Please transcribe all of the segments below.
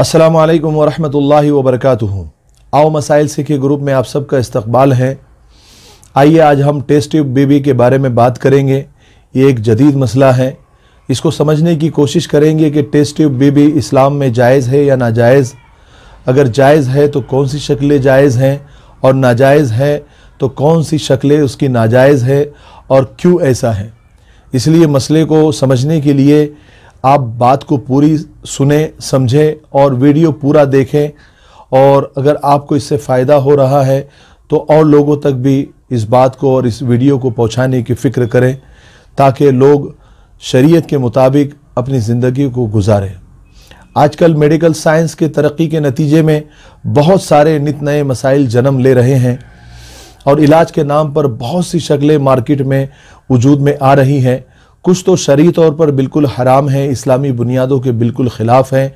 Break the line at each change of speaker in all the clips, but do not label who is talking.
असलम वरहमल वबरक आओ मसाइल सीखे ग्रुप में आप सबका इस्तकबाल है आइए आज हम टेस्ट ट्यूब बेबी के बारे में बात करेंगे ये एक जदीद मसला है इसको समझने की कोशिश करेंगे कि टेस्ट ट्यूब बेबी इस्लाम में जायज़ है या नाजायज़ अगर जायज़ है तो कौन सी शक्लें जायज़ हैं और नाजायज़ है तो कौन सी शक्लें उसकी नाजायज़ है और क्यों ऐसा है इसलिए मसले को समझने के लिए आप बात को पूरी सुने समझें और वीडियो पूरा देखें और अगर आपको इससे फ़ायदा हो रहा है तो और लोगों तक भी इस बात को और इस वीडियो को पहुंचाने की फ़िक्र करें ताकि लोग शरीयत के मुताबिक अपनी ज़िंदगी को गुजारें आजकल मेडिकल साइंस के तरक्की के नतीजे में बहुत सारे नित नए मसाइल जन्म ले रहे हैं और इलाज के नाम पर बहुत सी शक्लें मार्केट में वजूद में आ रही हैं कुछ तो शरी तौर पर बिल्कुल हराम हैं इस्लामी बुनियादों के बिल्कुल ख़िलाफ़ हैं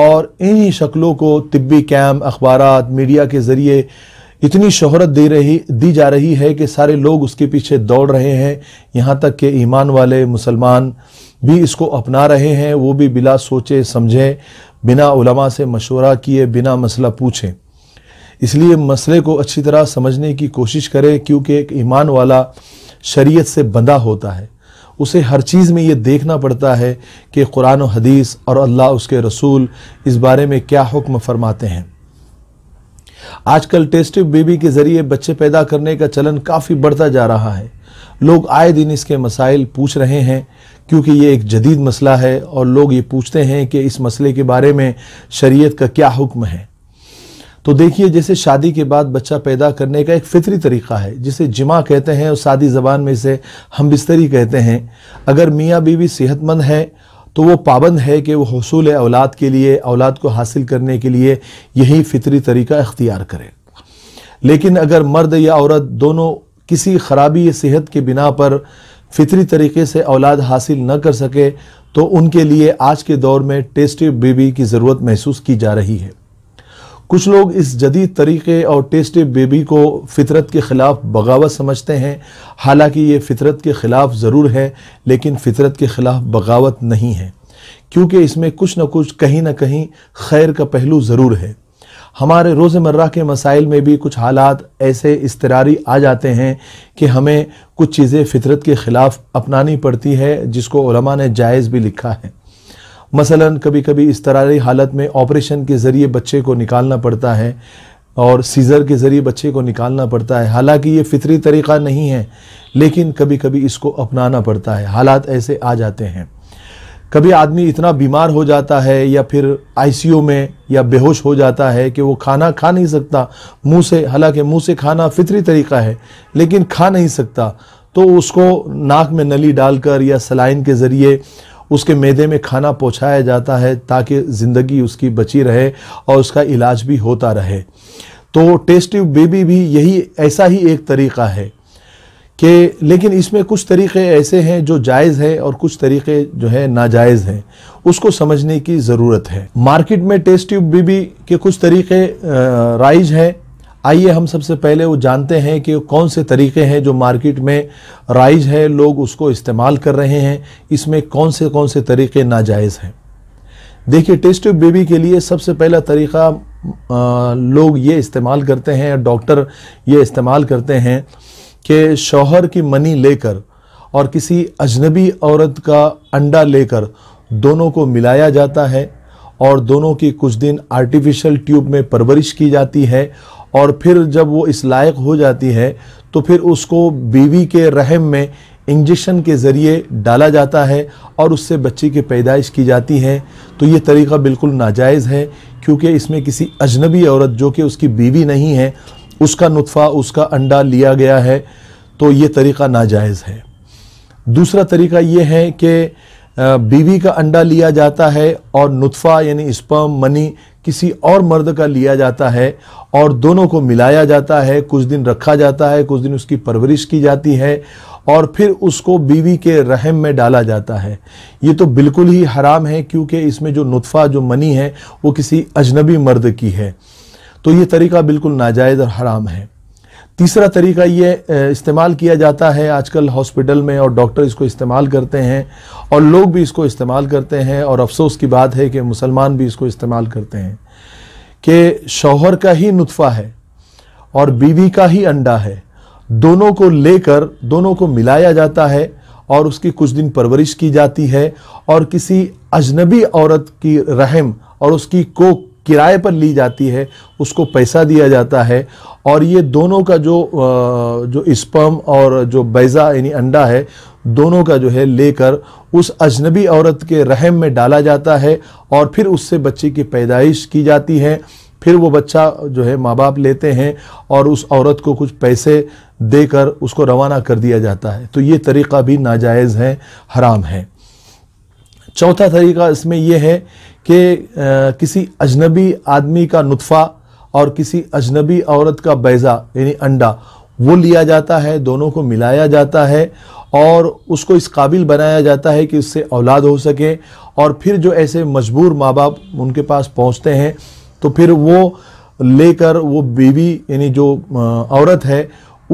और इन्हीं शक्लों को तिब्बी कैम्प अखबार मीडिया के ज़रिए इतनी शोहरत दे रही दी जा रही है कि सारे लोग उसके पीछे दौड़ रहे हैं यहाँ तक कि ईमान वाले मुसलमान भी इसको अपना रहे हैं वो भी बिला सोचे समझे बिना उलमा से मशवरा किए बिना मसला पूछें इसलिए मसले को अच्छी तरह समझने की कोशिश करें क्योंकि एक ईमान वाला शरीयत से बंधा होता है उसे हर चीज़ में ये देखना पड़ता है कि कुरान हदीस और अल्लाह उसके रसूल इस बारे में क्या हुक्म फरमाते हैं आजकल टेस्टिव बेबी के ज़रिए बच्चे पैदा करने का चलन काफ़ी बढ़ता जा रहा है लोग आए दिन इसके मसाइल पूछ रहे हैं क्योंकि ये एक जदीद मसला है और लोग ये पूछते हैं कि इस मसले के बारे में शरीयत का क्या हुक्म है तो देखिए जैसे शादी के बाद बच्चा पैदा करने का एक फितरी तरीक़ा है जिसे जिमा कहते हैं और सादी ज़बान में इसे हम बिस्तरी कहते हैं अगर मियाँ बीवी सेहतमंद है तो वो पाबंद है कि वो हसूल औलाद के लिए औलाद को हासिल करने के लिए यही फितरी तरीका इख्तियार करे लेकिन अगर मर्द या औरत दोनों किसी खराबी सेहत के बिना पर फितरी तरीके से औलाद हासिल न कर सके तो उनके लिए आज के दौर में टेस्टी बेबी की ज़रूरत महसूस की जा रही है कुछ लोग इस जदीद तरीक़े और टेस्टी बेबी को फितरत के ख़िलाफ़ बगावत समझते हैं हालांकि ये फितरत के ख़िलाफ़ ज़रूर है लेकिन फितरत के ख़िलाफ़ बगावत नहीं है क्योंकि इसमें कुछ न कुछ कहीं ना कहीं खैर का पहलू ज़रूर है हमारे रोज़मर्रा के मसाइल में भी कुछ हालात ऐसे इसतरारी आ जाते हैं कि हमें कुछ चीज़ें फितरत के ख़िलाफ़ अपनानी पड़ती है जिसको ने जायज़ भी लिखा है मसलन कभी कभी इस तरह की हालत में ऑपरेशन के ज़रिए बच्चे को निकालना पड़ता है और सीज़र के ज़रिए बच्चे को निकालना पड़ता है हालांकि ये फितरी तरीक़ा नहीं है लेकिन कभी कभी इसको अपनाना पड़ता है हालात ऐसे आ जाते हैं कभी आदमी इतना बीमार हो जाता है या फिर आईसीयू में या बेहोश हो जाता है कि वो खाना खा नहीं सकता मुंह से हालांकि मुंह से खाना फितरी तरीक़ा है लेकिन खा नहीं सकता तो उसको नाक में नली डालकर या सलाइन के ज़रिए उसके मैदे में खाना पहुँचाया जाता है ताकि ज़िंदगी उसकी बची रहे और उसका इलाज भी होता रहे तो टेस्ट बेबी भी यही ऐसा ही एक तरीका है कि लेकिन इसमें कुछ तरीक़े ऐसे हैं जो जायज़ हैं और कुछ तरीक़े जो हैं नाजायज़ हैं उसको समझने की ज़रूरत है मार्केट में टेस्ट ट्यूब बीबी के कुछ तरीक़े राइज हैं आइए हम सबसे पहले वो जानते हैं कि कौन से तरीके हैं जो मार्केट में राइज है लोग उसको इस्तेमाल कर रहे हैं इसमें कौन से कौन से तरीके नाजायज़ हैं देखिए टेस्ट बेबी के लिए सबसे पहला तरीका लोग ये इस्तेमाल करते हैं डॉक्टर ये इस्तेमाल करते हैं कि शौहर की मनी लेकर और किसी अजनबी औरत का अंडा लेकर दोनों को मिलाया जाता है और दोनों की कुछ दिन आर्टिफिशियल ट्यूब में परवरिश की जाती है और फिर जब वो इस लायक हो जाती है तो फिर उसको बीवी के रहम में इंजेक्शन के ज़रिए डाला जाता है और उससे बच्चे की पैदाइश की जाती है तो ये तरीका बिल्कुल नाजायज़ है क्योंकि इसमें किसी अजनबी औरत जो कि उसकी बीवी नहीं है उसका नुतफ़ा उसका अंडा लिया गया है तो ये तरीका नाजायज़ है दूसरा तरीका ये है कि बीवी का अंडा लिया जाता है और नुतफ़ा यानी स्पर्म मनी किसी और मर्द का लिया जाता है और दोनों को मिलाया जाता है कुछ दिन रखा जाता है कुछ दिन उसकी परवरिश की जाती है और फिर उसको बीवी के रहम में डाला जाता है ये तो बिल्कुल ही हराम है क्योंकि इसमें जो नुतफ़ा जो मनी है वो किसी अजनबी मर्द की है तो ये तरीका बिल्कुल नाजायज़ और हराम है तीसरा तरीका ये इस्तेमाल किया जाता है आजकल हॉस्पिटल में और डॉक्टर इसको इस्तेमाल करते हैं और लोग भी इसको इस्तेमाल करते हैं और अफसोस की बात है कि मुसलमान भी इसको इस्तेमाल करते हैं कि शौहर का ही नुतफ़ा है और बीवी का ही अंडा है दोनों को लेकर दोनों को मिलाया जाता है और उसकी कुछ दिन परवरिश की जाती है और किसी अजनबी औरत की रहम और उसकी कोख किराए पर ली जाती है उसको पैसा दिया जाता है और ये दोनों का जो जो स्पम और जो बैज़ा यानी अंडा है दोनों का जो है लेकर उस अजनबी औरत के रहम में डाला जाता है और फिर उससे बच्चे की पैदाइश की जाती है फिर वो बच्चा जो है माँ बाप लेते हैं और उस औरत को कुछ पैसे देकर उसको रवाना कर दिया जाता है तो ये तरीक़ा भी नाजायज़ है हराम है चौथा तरीका इसमें यह है कि किसी अजनबी आदमी का नुतफ़ा और किसी अजनबी औरत का बैज़ा यानी अंडा वो लिया जाता है दोनों को मिलाया जाता है और उसको इस काबिल बनाया जाता है कि उससे औलाद हो सके और फिर जो ऐसे मजबूर माँ बाप उनके पास पहुँचते हैं तो फिर वो लेकर वो बीवी यानी जो औरत है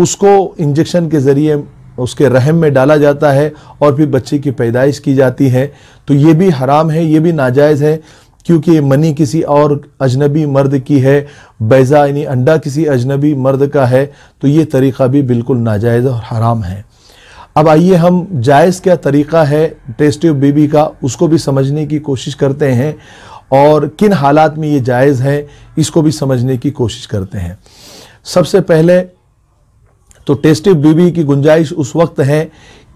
उसको इंजेक्शन के ज़रिए उसके रहम में डाला जाता है और फिर बच्चे की पैदाइश की जाती है तो ये भी हराम है ये भी नाजायज़ है क्योंकि मनी किसी और अजनबी मर्द की है बैज़ा यानी अंडा किसी अजनबी मर्द का है तो ये तरीक़ा भी बिल्कुल नाजायज़ और हराम है अब आइए हम जायज़ क्या तरीक़ा है टेस्ट ऑफ बेबी का उसको भी समझने की कोशिश करते हैं और किन हालात में ये जायज़ है इसको भी समझने की कोशिश करते हैं सबसे पहले तो टेस्टिव बीबी की गुंजाइश उस वक्त है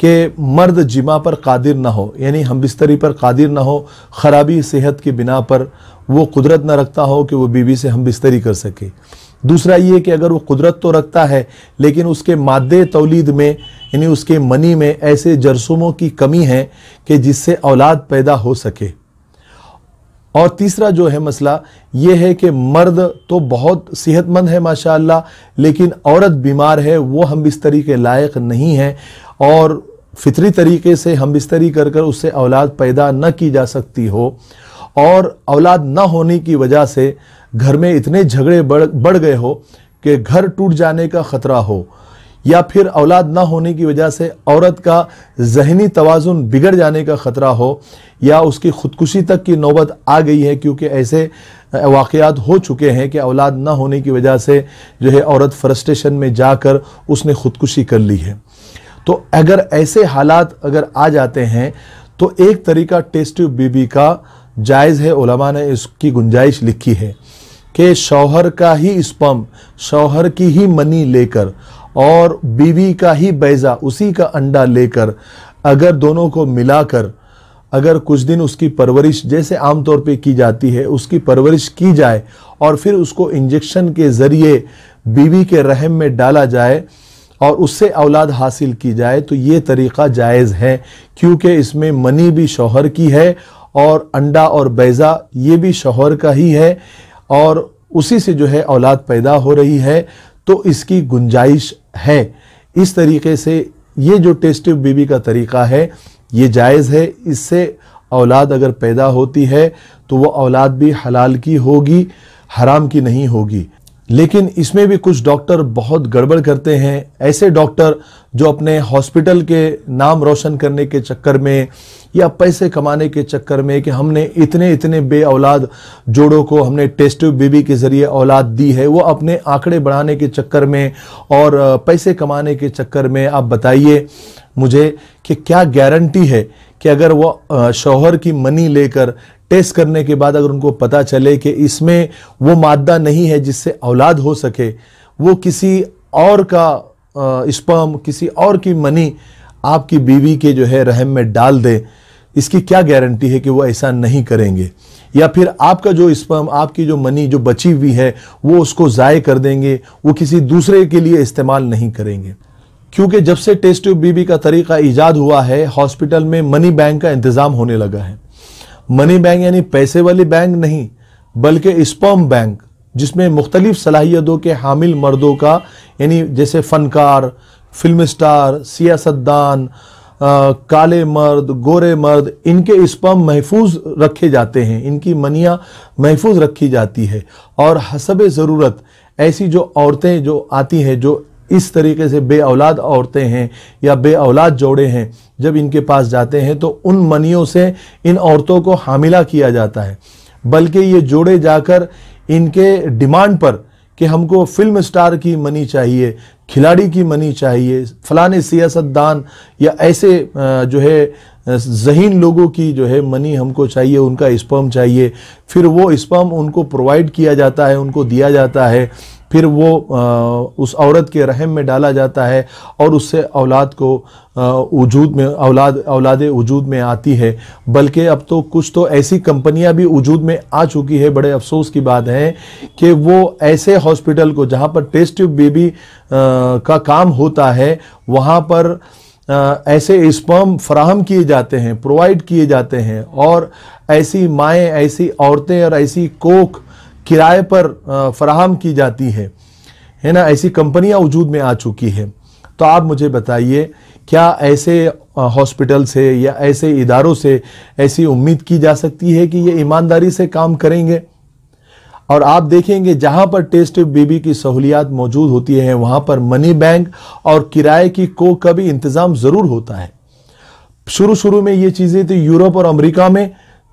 कि मर्द जिमा पर कादिर ना हो यानी हम बिस्तरी पर कादिर ना हो ख़राबी सेहत की बिना पर वो कुदरत ना रखता हो कि वो बीबी से हम बिस्तरी कर सके दूसरा ये कि अगर वो कुदरत तो रखता है लेकिन उसके मादे तोलीद में यानी उसके मनी में ऐसे जरसुमों की कमी है कि जिससे औलाद पैदा हो सके और तीसरा जो है मसला ये है कि मर्द तो बहुत सेहतमंद है माशाल्लाह लेकिन औरत बीमार है वो हम बिस्तरी के लायक नहीं है और फितरी तरीके से हम बिस्तरी कर कर उससे औलाद पैदा न की जा सकती हो और औलाद न होने की वजह से घर में इतने झगड़े बढ़ बढ़ गए हो कि घर टूट जाने का ख़तरा हो या फिर औलाद ना होने की वजह से औरत का जहनी तोज़ुन बिगड़ जाने का ख़तरा हो या उसकी ख़ुदकुशी तक की नौबत आ गई है क्योंकि ऐसे वाक़ात हो चुके हैं कि औलाद ना होने की वजह से जो है औरत फ्रस्ट्रेशन में जाकर उसने ख़ुदकुशी कर ली है तो अगर ऐसे हालात अगर आ जाते हैं तो एक तरीका टेस्ट बीबी का जायज़ है ओलमा ने इसकी गुंजाइश लिखी है कि शौहर का ही स्पम शौहर की ही मनी लेकर और बीवी का ही बैज़ा उसी का अंडा लेकर अगर दोनों को मिलाकर अगर कुछ दिन उसकी परवरिश जैसे आमतौर पे की जाती है उसकी परवरिश की जाए और फिर उसको इंजेक्शन के ज़रिए बीवी के रहम में डाला जाए और उससे औलाद हासिल की जाए तो ये तरीक़ा जायज़ है क्योंकि इसमें मनी भी शौहर की है और अंडा और बैज़ा ये भी शौहर का ही है और उसी से जो है औलाद पैदा हो रही है तो इसकी गुंजाइश है इस तरीके से ये जो टेस्टिव बीबी का तरीका है ये जायज़ है इससे औलाद अगर पैदा होती है तो वो औलाद भी हलाल की होगी हराम की नहीं होगी लेकिन इसमें भी कुछ डॉक्टर बहुत गड़बड़ करते हैं ऐसे डॉक्टर जो अपने हॉस्पिटल के नाम रोशन करने के चक्कर में या पैसे कमाने के चक्कर में कि हमने इतने इतने बे औलाद जोड़ों को हमने टेस्ट बीबी बेबी के ज़रिए औलाद दी है वो अपने आंकड़े बढ़ाने के चक्कर में और पैसे कमाने के चक्कर में आप बताइए मुझे कि क्या गारंटी है कि अगर वो शौहर की मनी लेकर टेस्ट करने के बाद अगर उनको पता चले कि इसमें वो मादा नहीं है जिससे औलाद हो सके वो किसी और का स्पर्म किसी और की मनी आपकी बीवी के जो है रहम में डाल दे इसकी क्या गारंटी है कि वो ऐसा नहीं करेंगे या फिर आपका जो स्पर्म आपकी जो मनी जो बची हुई है वो उसको ज़ाय कर देंगे वो किसी दूसरे के लिए इस्तेमाल नहीं करेंगे क्योंकि जब से टेस्ट ट्यूब बीबी का तरीका ईजाद हुआ है हॉस्पिटल में मनी बैंक का इंतज़ाम होने लगा है मनी बैंक यानी पैसे वाली बैंक नहीं बल्कि स्पर्म बैंक जिसमें मुख्तलिफ सलाहियतों के हामिल मर्दों का यानी जैसे फ़नकार फिल्म स्टार सियासतदान काले मर्द गोरे मर्द इनके स्पम महफूज रखे जाते हैं इनकी मनिया महफूज रखी जाती है और हसब ज़रूरत ऐसी जो औरतें जो आती हैं जो इस तरीके से बे औलाद औरतें हैं या बे औलाद जोड़े हैं जब इनके पास जाते हैं तो उन मनियों से इन औरतों को हामिला किया जाता है बल्कि ये जोड़े जाकर इनके डिमांड पर कि हमको फिल्म स्टार की मनी चाहिए खिलाड़ी की मनी चाहिए फलाने सियासतदान या ऐसे जो है जहीन लोगों की जो है मनी हमको चाहिए उनका स्पर्म चाहिए फिर वो स्पर्म उनको प्रोवाइड किया जाता है उनको दिया जाता है फिर वो उस औरत के रहम में डाला जाता है और उससे औलाद को वजूद में औलाद औलाद वजूद में आती है बल्कि अब तो कुछ तो ऐसी कंपनियां भी वजूद में आ चुकी है बड़े अफसोस की बात है कि वो ऐसे हॉस्पिटल को जहां पर टेस्ट बेबी का काम होता है वहां पर ऐसे स्पर्म फ्राहम किए जाते हैं प्रोवाइड किए जाते हैं और ऐसी माएँ ऐसी औरतें और ऐसी कोख किराए पर फ्राहम की जाती है है ना ऐसी कंपनियां वजूद में आ चुकी हैं तो आप मुझे बताइए क्या ऐसे हॉस्पिटल से या ऐसे इदारों से ऐसी उम्मीद की जा सकती है कि ये ईमानदारी से काम करेंगे और आप देखेंगे जहां पर टेस्ट बेबी की सहूलियात मौजूद होती है वहां पर मनी बैंक और किराए की को का भी इंतज़ाम ज़रूर होता है शुरू शुरू में ये चीज़ें तो यूरोप और अमेरिका में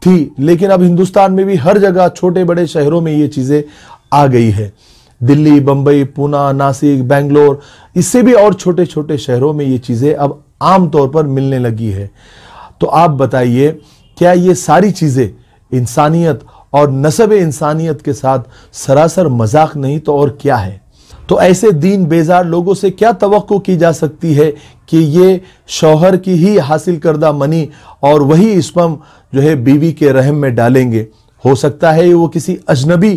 थी लेकिन अब हिंदुस्तान में भी हर जगह छोटे बड़े शहरों में ये चीज़ें आ गई है दिल्ली बम्बई पूना नासिक बेंगलोर इससे भी और छोटे छोटे शहरों में ये चीज़ें अब आम तौर पर मिलने लगी है तो आप बताइए क्या ये सारी चीज़ें इंसानियत और नसब इंसानियत के साथ सरासर मजाक नहीं तो और क्या है तो ऐसे दीन बेजार लोगों से क्या तो की जा सकती है कि ये शौहर की ही हासिल करदा मनी और वही इस्पम जो है बीवी के रहम में डालेंगे हो सकता है वो किसी अजनबी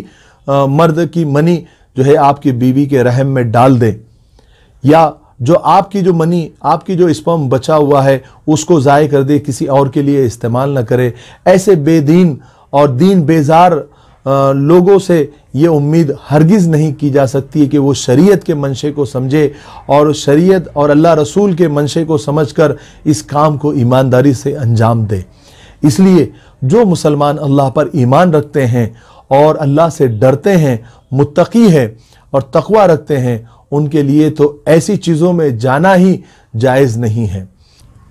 मर्द की मनी जो है आपकी बीवी के रहम में डाल दे या जो आपकी जो मनी आपकी जो स्पम बचा हुआ है उसको ज़ाय कर दे किसी और के लिए इस्तेमाल ना करे ऐसे बेदीन और दीन बेजार लोगों से ये उम्मीद हरगिज़ नहीं की जा सकती है कि वो शरीयत के मंशे को समझे और शरीयत और अल्लाह रसूल के मंशे को समझकर इस काम को ईमानदारी से अंजाम दे इसलिए जो मुसलमान अल्लाह पर ईमान रखते हैं और अल्लाह से डरते हैं मुत्तकी है और तकवा रखते हैं उनके लिए तो ऐसी चीज़ों में जाना ही जायज़ नहीं है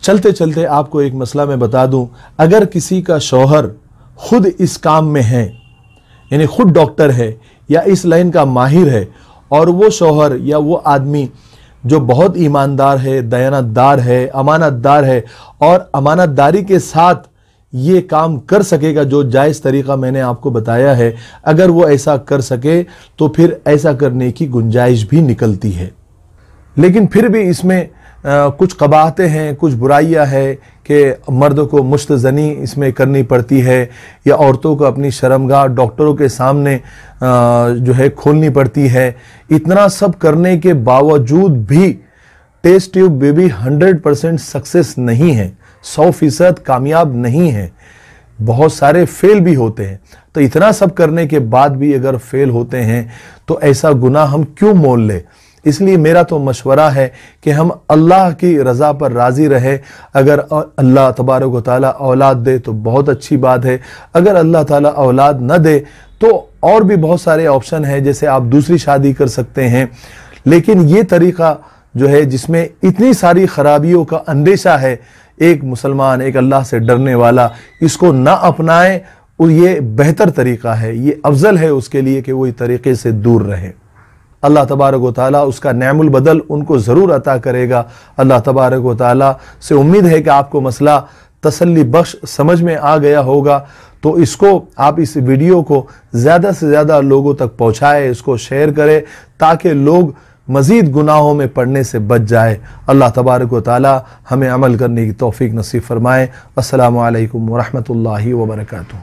चलते चलते आपको एक मसला मैं बता दूं अगर किसी का शौहर खुद इस काम में है यानी खुद डॉक्टर है या इस लाइन का माहिर है और वो शोहर या वो आदमी जो बहुत ईमानदार है दयानतदार है अमानतदार है और अमानतदारी के साथ ये काम कर सकेगा जो जायज़ तरीका मैंने आपको बताया है अगर वो ऐसा कर सके तो फिर ऐसा करने की गुंजाइश भी निकलती है लेकिन फिर भी इसमें कुछ कबाहतें हैं कुछ बुराइयां हैं कि मर्द को मुश्त जनी इसमें करनी पड़ती है या औरतों को अपनी शर्मगाह डॉक्टरों के सामने जो है खोलनी पड़ती है इतना सब करने के बावजूद भी test tube baby 100 percent success नहीं है 100 फीसद कामयाब नहीं है बहुत सारे फेल भी होते हैं तो इतना सब करने के बाद भी अगर फेल होते हैं तो ऐसा गुना हम क्यों मोल लें इसलिए मेरा तो मशवरा है कि हम अल्लाह की रज़ा पर राज़ी रहे अगर अल्लाह तबारक ताली औलाद दे तो बहुत अच्छी बात है अगर अल्लाह ताली औलाद न दे तो और भी बहुत सारे ऑप्शन हैं जैसे आप दूसरी शादी कर सकते हैं लेकिन ये तरीका जो है जिसमें इतनी सारी खराबियों का अंदेशा है एक मुसलमान एक अल्लाह से डरने वाला इसको ना अपनाएं और ये बेहतर तरीका है ये अफजल है उसके लिए कि वो इस तरीके से दूर रहें अल्लाह तबारक वाली उसका नैमुल बदल उनको ज़रूर अता करेगा अल्लाह तबारक वाली से उम्मीद है कि आपको मसला तसली बख्श समझ में आ गया होगा तो इसको आप इस वीडियो को ज़्यादा से ज़्यादा लोगों तक पहुँचाएँ इसको शेयर करें ताकि लोग मज़ीद गुनाहों में पढ़ने से बच जाए अल्लाह तबारक वाली हमें अमल करने की तोफ़ी नसीब फ़रमाएँ असल वरहमल वर्का